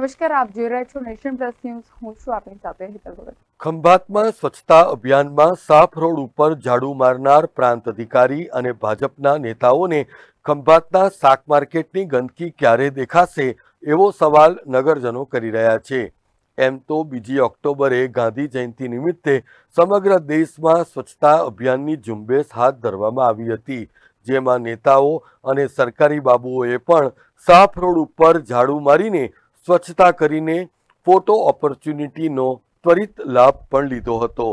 નમસ્કાર આપ જોઈ રહ્યા છો નેશન પ્લસ ન્યૂઝ હું છું આપની સાથે હેતલ ભગત ખંભાતમાં સ્વચ્છતા અભિયાનમાં સાફ રોડ ઉપર ઝાડુ મારનાર પ્રાંત અધિકારી અને ભાજપના નેતાઓને ખંભાતના શાક માર્કેટની ગંદકી ક્યારે દેખાશે એવો સવાલ નગરજનો કરી રહ્યા છે એમ તો બીજી ઓક્ટોબરે ગાંધી જયંતિ નિમિત્તે સમગ્ર દેશમાં સ્વચ્છતા અભિયાનની ઝુંબેશ હાથ ધરવામાં આવી હતી જેમાં નેતાઓ અને સરકારી બાબુઓએ પણ સાફ રોડ ઉપર ઝાડુ મારીને સ્વચ્છતા કરીને ફોટો ઓપોર્ચ્યુનિટીનો ત્વરિત લાભ પણ લીધો હતો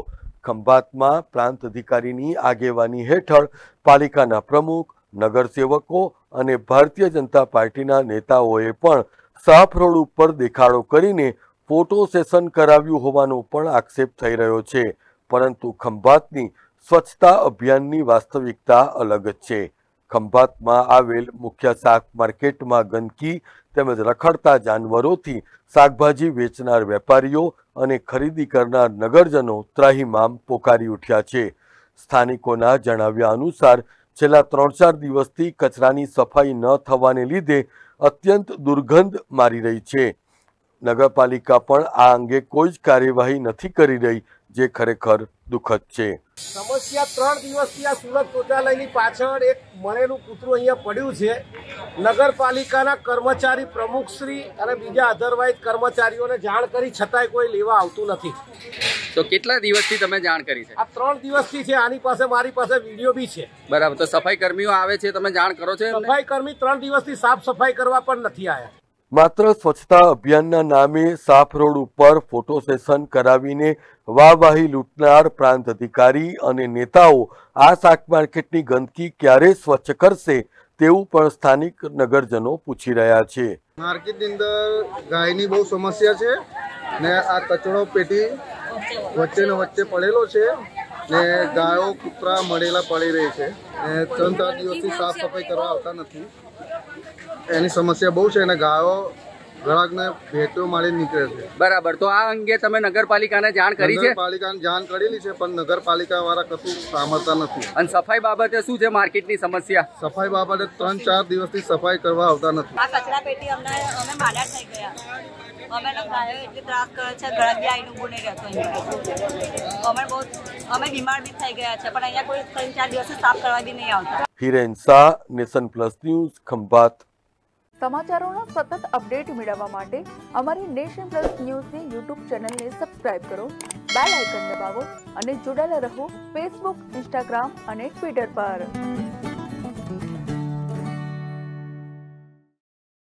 ખંભાતમાં પ્રાંત અધિકારીની આગેવાની હેઠળ પાલિકાના પ્રમુખ નગરસેવકો અને ભારતીય જનતા પાર્ટીના નેતાઓએ પણ સાફ રોડ ઉપર દેખાડો કરીને ફોટો સેશન કરાવ્યું હોવાનો પણ આક્ષેપ થઈ રહ્યો છે પરંતુ ખંભાતની સ્વચ્છતા અભિયાનની વાસ્તવિકતા અલગ છે ખંભાતમાં આવેલ મુખ્ય શાક માર્કેટમાં ગંદકી તેમજ રખડતા જાનવરોથી શાકભાજી વેચનાર વેપારીઓ અને ખરીદી કરનાર નગરજનો ત્રાહીમામ પોકારી ઉઠ્યા છે સ્થાનિકોના જણાવ્યા અનુસાર છેલ્લા ત્રણ ચાર દિવસથી કચરાની સફાઈ ન થવાને લીધે અત્યંત દુર્ગંધ મારી રહી છે નગરપાલિકા પણ આ અંગે કોઈ જ કાર્યવાહી નથી કરી રહી જે ખરેખર દુઃખદ છે સમસ્યા ત્રણ દિવસથી આ સુરત શૌચાલયની પાછળ એક મળેલું કૂતરું અહીંયા પડ્યું છે નગરપાલિકાના કર્મચારી પ્રમુખશ્રી અને બીજા અધરવાઇઝ કર્મચારીઓને જાણ કરી છતાંય કોઈ લેવા આવતું નથી તો કેટલા દિવસથી તમે જાણ કરી છે આ ત્રણ દિવસથી છે આની પાસે મારી પાસે વિડીયો બી છે બરાબર તો સફાઈ કર્મીઓ આવે છે તમે જાણ કરો છો સફાઈ કર્મી ત્રણ દિવસથી સાફ સફાઈ કરવા પણ નથી આવ્યા માત્ર સ્વચ્છતા અભિયાનના નામે સાફ રોડ ઉપર ફોટો સેશન કરાવીને વાહવાહી લૂંટનાર પ્રાંત અધિકારી અને નેતાઓ આ શાક માર્કેટની ગંદકી ક્યારે સ્વચ્છ કરશે તેવું પણ સ્થાનિક નગરજનો પૂછી રહ્યા છે માર્કેટની અંદર ગાયની બહુ સમસ્યા છે ને આ કચરો પેટી વચ્ચેને વચ્ચે પડેલો છે ને ગાયો કૂતરા મળેલા પડી રહી છે ને ત્રણ ચાર દિવસથી સાફ સફાઈ કરવા આવતા નથી એની સમસ્યા બહુ છે અને ગાયો ગ્રાહકને ભેટો મારી નીકળે છે બરાબર તો આ અંગે તમે નગરપાલિકાને જાણ કરી છે પાલિકાને જાણ કરેલી છે પણ નગરપાલિકા વાળા કશું સાંભળતા નથી અને સફાઈ બાબતે શું છે માર્કેટની સમસ્યા સફાઈ બાબતે ત્રણ ચાર દિવસથી સફાઈ કરવા આવતા નથી આ કચરા પેટી અમને અમે માડા થઈ ગયા અમે નેશન પ્લસ ન્યૂઝ ખંભાત સમાચારોનો સતત અપડેટ મેળવવા માટે અમારી નેશન પ્લસ ન્યૂઝની યુટ્યુબ ચેનલને સબસ્ક્રાઇબ કરો બેલ આઇકન દબાવો અને જોડાયેલા રહો ફેસબુક ઇન્સ્ટાગ્રામ અને ટ્વિટર પર